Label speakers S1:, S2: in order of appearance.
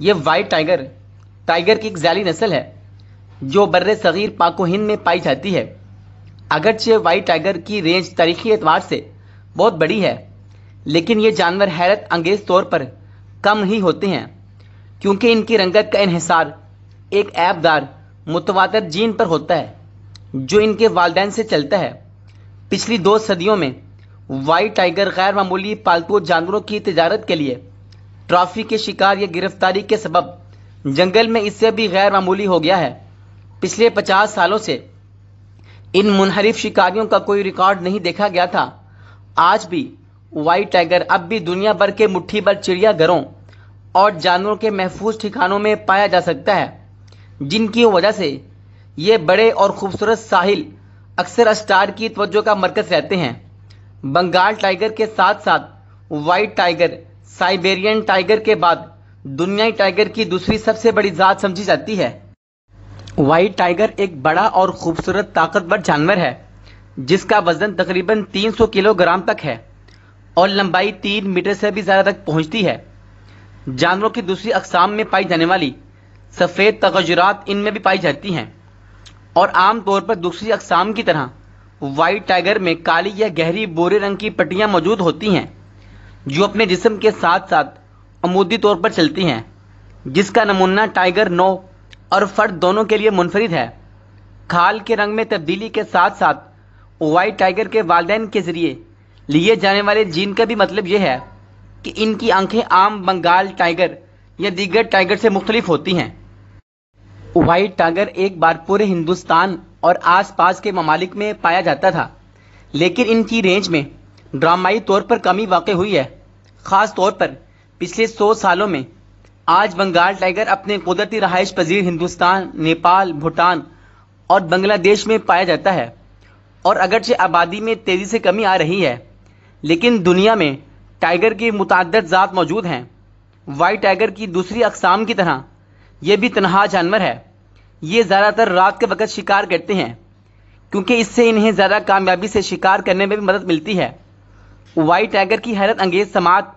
S1: ये white tiger tiger की एक जाली नस्ल है जो बर सग़ीर पाको हिंद में पाई जाती है अगरचे वाइट टाइगर की रेंज तारीखी एतवार से बहुत बड़ी है लेकिन ये जानवर हैरत अंगेज तौर पर कम ही होते हैं क्योंकि इनकी रंगत का इहसार एक ऐबदार मुतवादर जीन पर होता है जो इनके वालदेन से चलता है पिछली दो सदियों में वाइट टाइगर गैर मामूली पालतू जानवरों की तजारत के लिए ट्रॉफी के शिकार या गिरफ्तारी के सबब जंगल में इससे भी गैर मामूली हो गया है पिछले पचास सालों से इन मुनहरिफ शिकारियों का कोई रिकॉर्ड नहीं देखा गया था आज भी वाइट टाइगर अब भी दुनिया भर के मुट्ठी भर चिड़ियाघरों और जानवरों के महफूज ठिकानों में पाया जा सकता है जिनकी वजह से ये बड़े और खूबसूरत साहिल अक्सर स्टार की तवज्जो का मरकज रहते हैं बंगाल टाइगर के साथ साथ वाइट टाइगर साइबेरियन टाइगर के बाद दुनियाई टाइगर की दूसरी सबसे बड़ी जात समझी जाती है वाइट टाइगर एक बड़ा और खूबसूरत ताकतवर जानवर है जिसका वजन तकरीबन 300 किलोग्राम तक है और लंबाई 3 मीटर से भी ज़्यादा तक पहुंचती है जानवरों की दूसरी अकसाम में पाई जाने वाली सफ़ेद तगजरात इनमें भी पाई जाती हैं और आमतौर पर दूसरी अकसाम की तरह वाइट टाइगर में काली या गहरी बोरे रंग की पट्टियाँ मौजूद होती हैं जो अपने जिस्म के साथ साथ अमूदी तौर पर चलती हैं जिसका नमूना टाइगर नो और फर्द दोनों के लिए मुनफरद है खाल के रंग में तब्दीली के साथ साथ वाइट टाइगर के वालदेन के ज़रिए लिए जाने वाले जीन का भी मतलब यह है कि इनकी आंखें आम बंगाल टाइगर या दीगर टाइगर से मुख्तलिफ होती हैं वाइट टाइगर एक बार पूरे हिंदुस्तान और आसपास के ममालिक में पाया जाता था लेकिन इनकी रेंज में ड्रामाई तौर पर कमी वाक़ हुई है ख़ास तौर पर पिछले सौ सालों में आज बंगाल टाइगर अपने कुदरती रहायश पजीर हिंदुस्तान नेपाल भूटान और बांग्लादेश में पाया जाता है और अगरचे आबादी में तेज़ी से कमी आ रही है लेकिन दुनिया में टाइगर की मुतद ज़ात मौजूद हैं वाइट टाइगर की दूसरी अकसाम की तरह यह भी तनहा जानवर है ये ज़्यादातर रात के वक्त शिकार करते हैं क्योंकि इससे इन्हें ज़्यादा कामयाबी से शिकार करने में भी मदद मिलती है व्हाइट टाइगर की हैरत अंगेज समाज